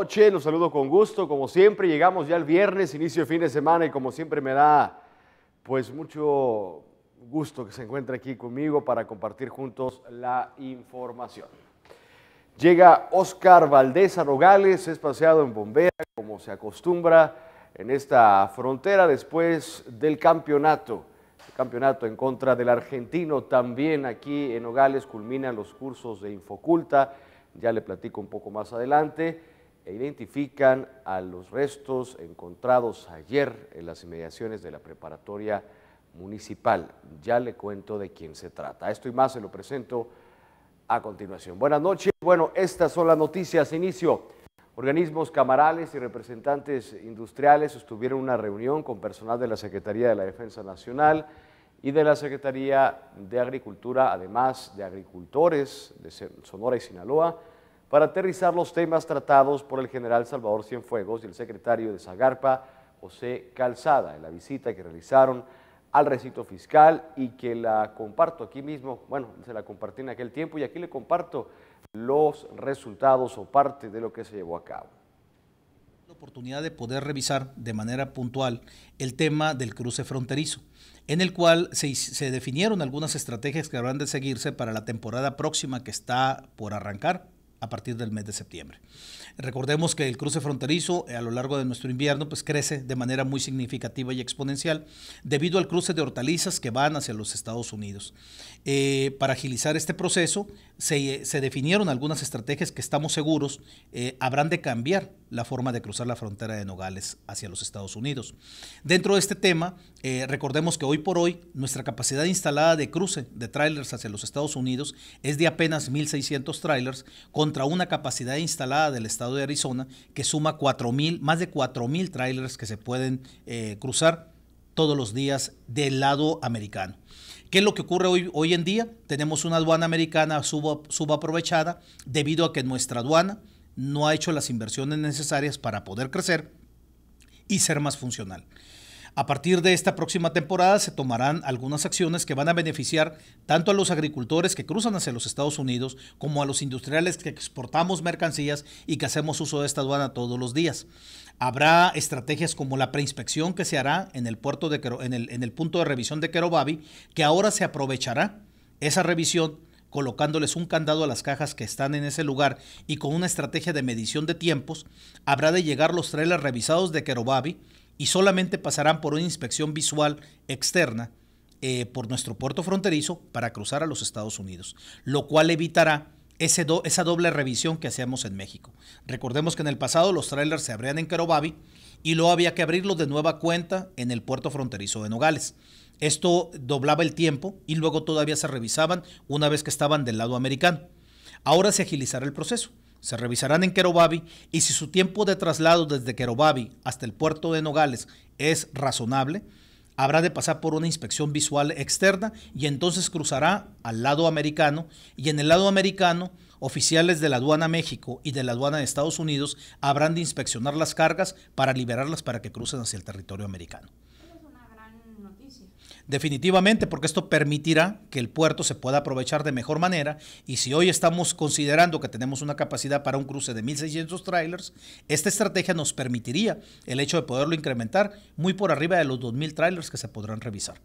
noches, los saludo con gusto, como siempre, llegamos ya el viernes, inicio de fin de semana y como siempre me da pues mucho gusto que se encuentre aquí conmigo para compartir juntos la información. Llega Oscar Valdés a Nogales, es paseado en bombea como se acostumbra en esta frontera después del campeonato. El campeonato en contra del argentino también aquí en Nogales culminan los cursos de Infoculta, ya le platico un poco más adelante e identifican a los restos encontrados ayer en las inmediaciones de la preparatoria municipal. Ya le cuento de quién se trata. Esto y más se lo presento a continuación. Buenas noches. Bueno, estas son las noticias. Inicio. Organismos camarales y representantes industriales en una reunión con personal de la Secretaría de la Defensa Nacional y de la Secretaría de Agricultura, además de agricultores de Sonora y Sinaloa, para aterrizar los temas tratados por el general Salvador Cienfuegos y el secretario de Zagarpa, José Calzada, en la visita que realizaron al recinto fiscal y que la comparto aquí mismo, bueno, se la compartí en aquel tiempo y aquí le comparto los resultados o parte de lo que se llevó a cabo. La oportunidad de poder revisar de manera puntual el tema del cruce fronterizo en el cual se, se definieron algunas estrategias que habrán de seguirse para la temporada próxima que está por arrancar, a partir del mes de septiembre. Recordemos que el cruce fronterizo eh, a lo largo de nuestro invierno pues crece de manera muy significativa y exponencial debido al cruce de hortalizas que van hacia los Estados Unidos. Eh, para agilizar este proceso eh, se, definieron algunas estrategias que estamos seguros habrán de cambiar la forma de cruzar la frontera de Nogales hacia los Estados Unidos. Dentro de este tema, recordemos que hoy por hoy nuestra capacidad instalada de cruce de trailers hacia los Estados Unidos es de apenas 1.600 trailers con contra una capacidad instalada del estado de Arizona que suma más de 4,000 mil trailers que se pueden eh, cruzar todos los días del lado americano. ¿Qué es lo que ocurre hoy, hoy en día? Tenemos una aduana americana subaprovechada debido a que nuestra aduana no ha hecho las inversiones necesarias para poder crecer y ser más funcional. A partir de esta próxima temporada se tomarán algunas acciones que van a beneficiar tanto a los agricultores que cruzan hacia los Estados Unidos como a los industriales que exportamos mercancías y que hacemos uso de esta aduana todos los días. Habrá estrategias como la preinspección que se hará en el, puerto de, en el, punto de revisión de Querobabi, que ahora se aprovechará esa revisión colocándoles un candado a las cajas que están en ese lugar y con una estrategia de medición de tiempos, habrá de llegar los trailers revisados de Querobabi y solamente pasarán por una inspección visual externa eh, por nuestro puerto fronterizo para cruzar a los Estados Unidos, lo cual evitará ese esa doble revisión que hacíamos en México. Recordemos que en el pasado los trailers se abrían en Carobabi y luego había que abrirlos de nueva cuenta en el puerto fronterizo de Nogales. Esto doblaba el tiempo y luego todavía se revisaban una vez que estaban del lado americano. Ahora se agilizará el proceso se revisarán en Querobabi y si su tiempo de traslado desde Querobabi hasta el puerto de Nogales es razonable, habrá de pasar por una inspección visual externa y entonces cruzará al lado americano y en el lado americano oficiales de la aduana México y de la aduana de Estados Unidos habrán de inspeccionar las cargas para liberarlas para que crucen hacia el territorio americano. Definitivamente, porque esto permitirá que el puerto se pueda aprovechar de mejor manera y si hoy estamos considerando que tenemos una capacidad para un cruce de 1.600 trailers, esta estrategia nos permitiría el hecho de poderlo incrementar muy por arriba de los 2.000 trailers que se podrán revisar.